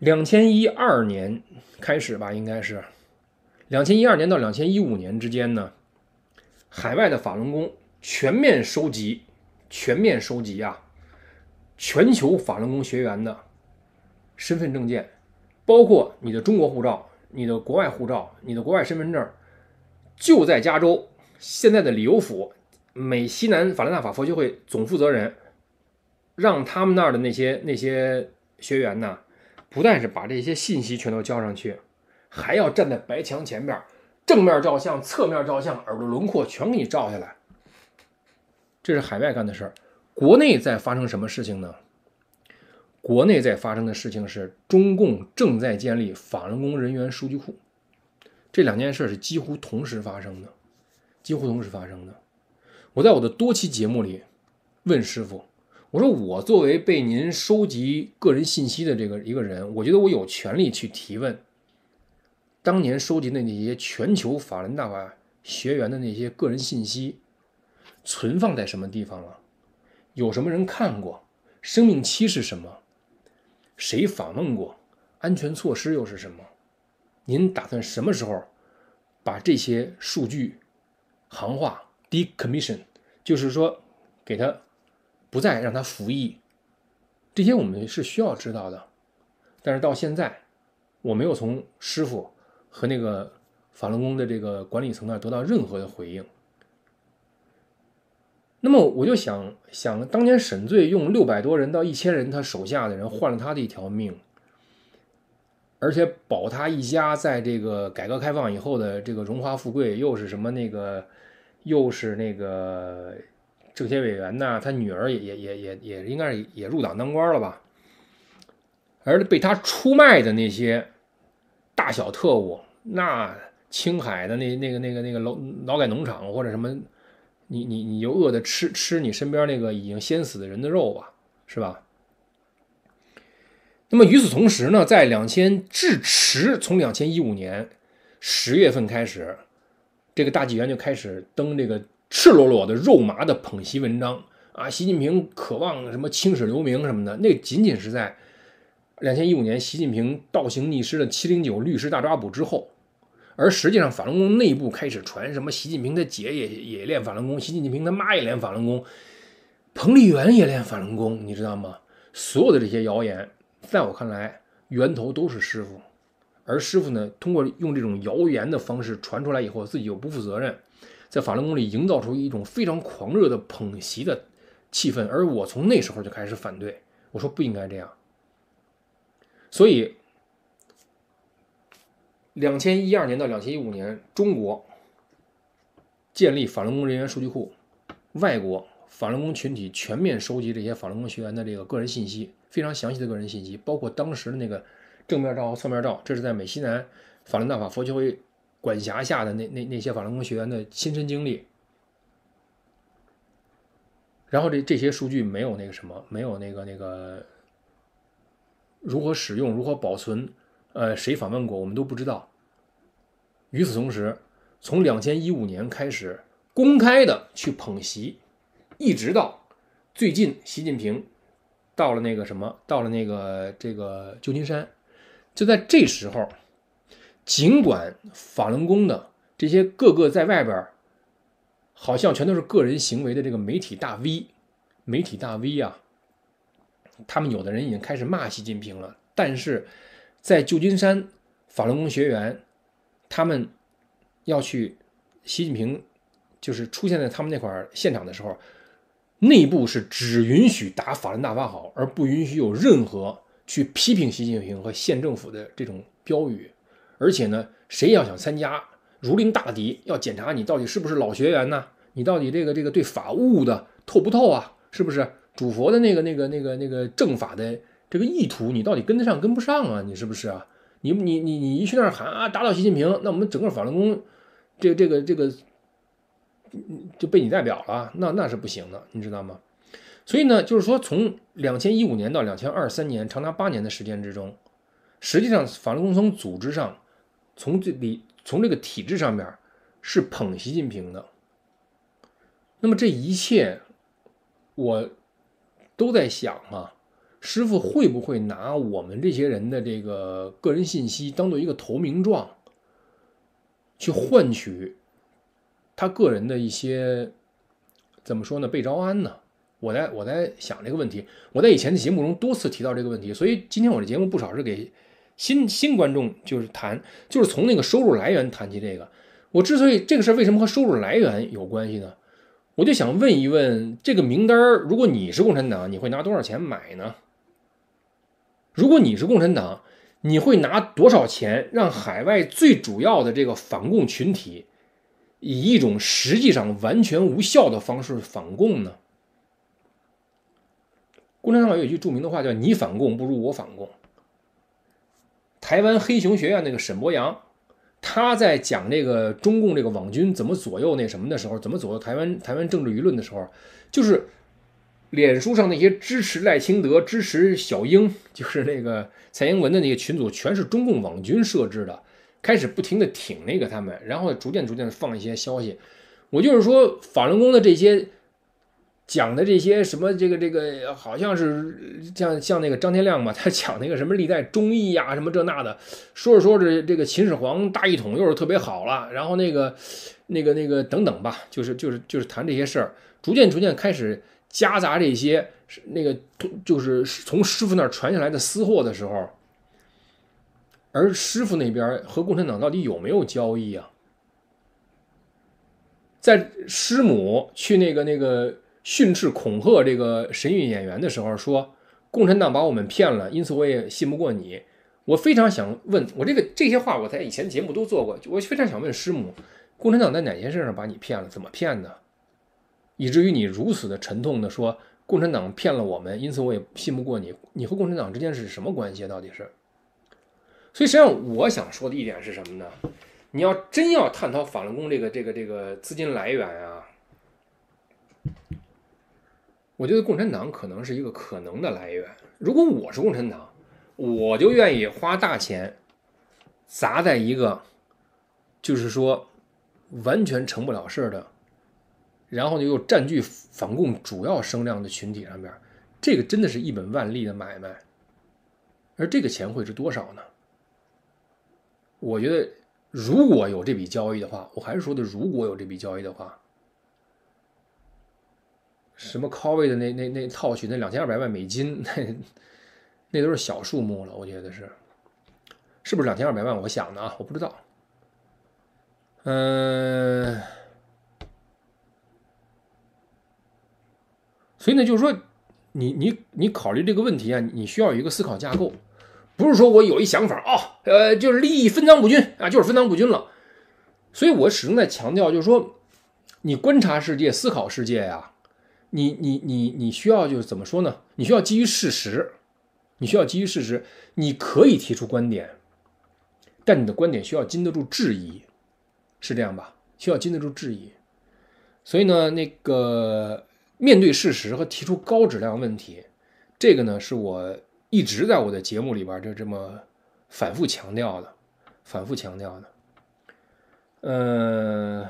两千一二年开始吧，应该是两千一二年到两千一五年之间呢。海外的法轮功全面收集，全面收集啊！全球法轮功学员的身份证件，包括你的中国护照、你的国外护照、你的国外身份证，就在加州现在的里欧府美西南法兰大法佛学会总负责人，让他们那儿的那些那些学员呢。不但是把这些信息全都交上去，还要站在白墙前面，正面照相、侧面照相，耳朵轮廓全给你照下来。这是海外干的事儿。国内在发生什么事情呢？国内在发生的事情是，中共正在建立反轮功人员数据库。这两件事是几乎同时发生的，几乎同时发生的。我在我的多期节目里问师傅。我说，我作为被您收集个人信息的这个一个人，我觉得我有权利去提问，当年收集的那些全球法兰大学员的那些个人信息，存放在什么地方了？有什么人看过？生命期是什么？谁访问过？安全措施又是什么？您打算什么时候把这些数据行话 decommission，就是说给他？不再让他服役，这些我们是需要知道的，但是到现在，我没有从师傅和那个法轮功的这个管理层那得到任何的回应。那么我就想想，当年沈醉用六百多人到一千人他手下的人换了他的一条命，而且保他一家在这个改革开放以后的这个荣华富贵，又是什么那个，又是那个。政协委员呢？他女儿也也也也也应该是也入党当官了吧？而被他出卖的那些大小特务，那青海的那那个那个那个劳劳改农场或者什么，你你你就饿的吃吃你身边那个已经先死的人的肉吧，是吧？那么与此同时呢，在两千至迟从两千一五年十月份开始，这个大纪元就开始登这个。赤裸裸的、肉麻的捧袭文章啊！习近平渴望什么青史留名什么的，那仅仅是在两千一五年习近平倒行逆施的七零九律师大抓捕之后，而实际上法轮功内部开始传什么习近平的姐也也练法轮功，习近平他妈也练法轮功，彭丽媛也练法轮功，你知道吗？所有的这些谣言，在我看来，源头都是师傅，而师傅呢，通过用这种谣言的方式传出来以后，自己又不负责任。在法轮功里营造出一种非常狂热的捧席的气氛，而我从那时候就开始反对，我说不应该这样。所以，两千一二年到两千一五年，中国建立法轮功人员数据库，外国法轮功群体全面收集这些法轮功学员的这个个人信息，非常详细的个人信息，包括当时的那个正面照和侧面照，这是在美西南法轮大法佛学会。管辖下的那那那些法轮功学员的亲身经历，然后这这些数据没有那个什么，没有那个那个如何使用，如何保存，呃，谁访问过，我们都不知道。与此同时，从两千一五年开始，公开的去捧席，一直到最近，习近平到了那个什么，到了那个这个旧金山，就在这时候。尽管法轮功的这些个个在外边，好像全都是个人行为的这个媒体大 V，媒体大 V 啊，他们有的人已经开始骂习近平了。但是在旧金山法轮功学员，他们要去习近平就是出现在他们那块现场的时候，内部是只允许打法轮大法好，而不允许有任何去批评习近平和县政府的这种标语。而且呢，谁要想参加，如临大敌，要检查你到底是不是老学员呢？你到底这个这个对法务的透不透啊？是不是主佛的那个那个那个那个正法的这个意图，你到底跟得上跟不上啊？你是不是啊？你你你你一去那儿喊啊，打倒习近平，那我们整个法轮功，这这个这个就被你代表了，那那是不行的，你知道吗？所以呢，就是说，从两千一五年到两千二三年，长达八年的时间之中，实际上法轮功从组织上。从这里，从这个体制上面是捧习近平的。那么这一切，我都在想啊，师傅会不会拿我们这些人的这个个人信息当做一个投名状，去换取他个人的一些怎么说呢？被招安呢？我在我在想这个问题。我在以前的节目中多次提到这个问题，所以今天我的节目不少是给。新新观众就是谈，就是从那个收入来源谈起。这个，我之所以这个事儿为什么和收入来源有关系呢？我就想问一问，这个名单如果你是共产党，你会拿多少钱买呢？如果你是共产党，你会拿多少钱让海外最主要的这个反共群体，以一种实际上完全无效的方式反共呢？共产党有句著名的话叫“你反共不如我反共”。台湾黑熊学院那个沈博阳，他在讲这个中共这个网军怎么左右那什么的时候，怎么左右台湾台湾政治舆论的时候，就是脸书上那些支持赖清德、支持小英，就是那个蔡英文的那个群组，全是中共网军设置的，开始不停的挺那个他们，然后逐渐逐渐放一些消息。我就是说法轮功的这些。讲的这些什么这个这个好像是像像那个张天亮嘛，他讲那个什么历代忠义呀什么这那的，说着说着这个秦始皇大一统又是特别好了，然后那个那个那个等等吧，就是就是就是谈这些事儿，逐渐逐渐开始夹杂这些那个就是从师傅那儿传下来的私货的时候，而师傅那边和共产党到底有没有交易啊？在师母去那个那个。训斥、恐吓这个神韵演员的时候说：“共产党把我们骗了，因此我也信不过你。”我非常想问，我这个这些话我在以前节目都做过，我非常想问师母，共产党在哪些事上把你骗了？怎么骗的？以至于你如此的沉痛的说：“共产党骗了我们，因此我也信不过你。”你和共产党之间是什么关系到底是？所以实际上我想说的一点是什么呢？你要真要探讨法轮功这个这个这个资金来源啊？我觉得共产党可能是一个可能的来源。如果我是共产党，我就愿意花大钱砸在一个，就是说完全成不了事的，然后呢又占据反共主要声量的群体上面，这个真的是一本万利的买卖。而这个钱会是多少呢？我觉得如果有这笔交易的话，我还是说的，如果有这笔交易的话。什么 Covid 的那那那套取那两千二百万美金那，那都是小数目了，我觉得是，是不是两千二百万？我想的啊，我不知道。嗯，所以呢，就是说，你你你考虑这个问题啊，你需要有一个思考架构，不是说我有一想法啊，呃，就是利益分赃不均啊，就是分赃不均了。所以我始终在强调，就是说，你观察世界、思考世界呀。你你你你需要就是怎么说呢？你需要基于事实，你需要基于事实，你可以提出观点，但你的观点需要经得住质疑，是这样吧？需要经得住质疑。所以呢，那个面对事实和提出高质量问题，这个呢是我一直在我的节目里边就这么反复强调的，反复强调的。嗯。